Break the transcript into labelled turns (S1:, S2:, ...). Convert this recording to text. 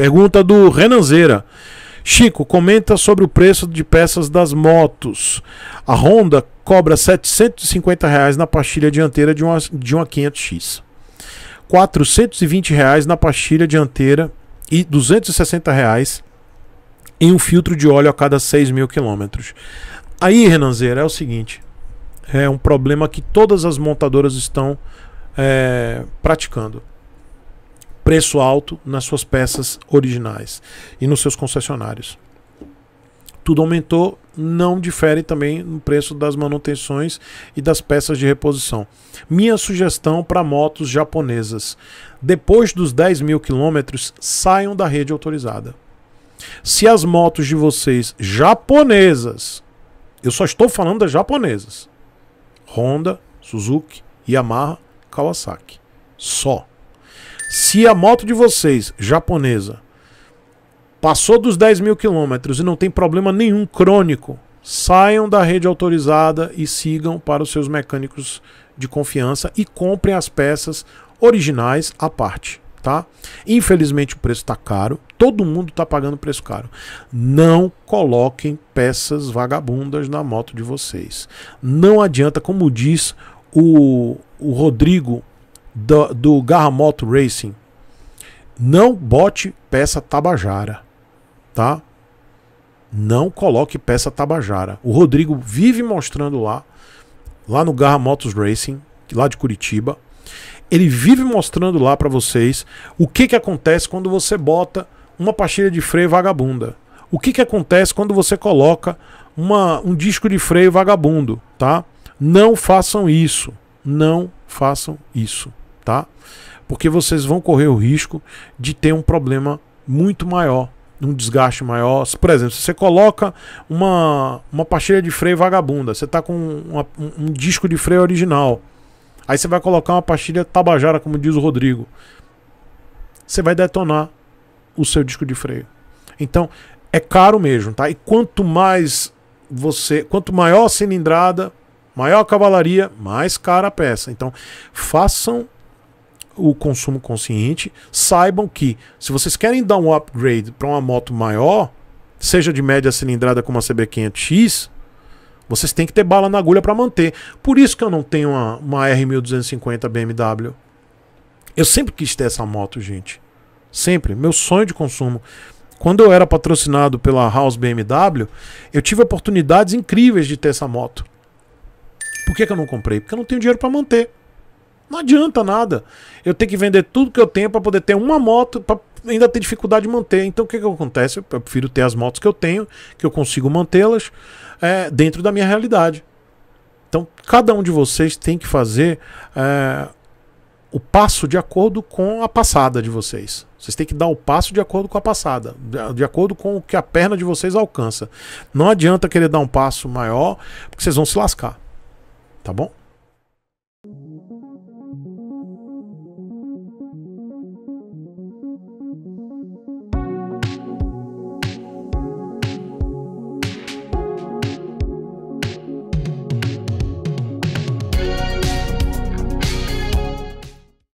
S1: Pergunta do Renanzeira. Chico, comenta sobre o preço de peças das motos. A Honda cobra R$ 750 reais na pastilha dianteira de uma, de uma 500X. R$ 420 reais na pastilha dianteira e R$ 260 reais em um filtro de óleo a cada 6 mil quilômetros. Aí, Renanzeira, é o seguinte: é um problema que todas as montadoras estão é, praticando preço alto nas suas peças originais e nos seus concessionários. Tudo aumentou, não difere também no preço das manutenções e das peças de reposição. Minha sugestão para motos japonesas: depois dos 10 mil quilômetros, saiam da rede autorizada. Se as motos de vocês japonesas, eu só estou falando das japonesas, Honda, Suzuki, Yamaha, Kawasaki, só. Se a moto de vocês, japonesa, passou dos 10 mil quilômetros e não tem problema nenhum crônico, saiam da rede autorizada e sigam para os seus mecânicos de confiança e comprem as peças originais à parte, tá? Infelizmente o preço está caro, todo mundo está pagando preço caro. Não coloquem peças vagabundas na moto de vocês. Não adianta, como diz o, o Rodrigo do, do Garra Moto Racing. Não bote peça Tabajara, tá? Não coloque peça Tabajara. O Rodrigo vive mostrando lá, lá no Garra Motos Racing, lá de Curitiba. Ele vive mostrando lá para vocês o que, que acontece quando você bota uma pastilha de freio vagabunda. O que, que acontece quando você coloca uma, um disco de freio vagabundo, tá? Não façam isso. Não façam isso tá? Porque vocês vão correr o risco de ter um problema muito maior, um desgaste maior. Por exemplo, se você coloca uma, uma pastilha de freio vagabunda, você está com uma, um, um disco de freio original, aí você vai colocar uma pastilha tabajara, como diz o Rodrigo, você vai detonar o seu disco de freio. Então, é caro mesmo, tá? E quanto mais você, quanto maior a cilindrada, maior a cavalaria, mais cara a peça. Então, façam o consumo consciente, saibam que se vocês querem dar um upgrade para uma moto maior, seja de média cilindrada como a CB500X, vocês têm que ter bala na agulha para manter. Por isso que eu não tenho uma, uma R1250 BMW. Eu sempre quis ter essa moto, gente. Sempre. Meu sonho de consumo. Quando eu era patrocinado pela House BMW, eu tive oportunidades incríveis de ter essa moto. Por que, que eu não comprei? Porque eu não tenho dinheiro para manter. Não adianta nada. Eu tenho que vender tudo que eu tenho para poder ter uma moto, para ainda ter dificuldade de manter. Então o que, que acontece? Eu prefiro ter as motos que eu tenho, que eu consigo mantê-las é, dentro da minha realidade. Então cada um de vocês tem que fazer é, o passo de acordo com a passada de vocês. Vocês têm que dar o passo de acordo com a passada, de acordo com o que a perna de vocês alcança. Não adianta querer dar um passo maior, porque vocês vão se lascar. Tá bom?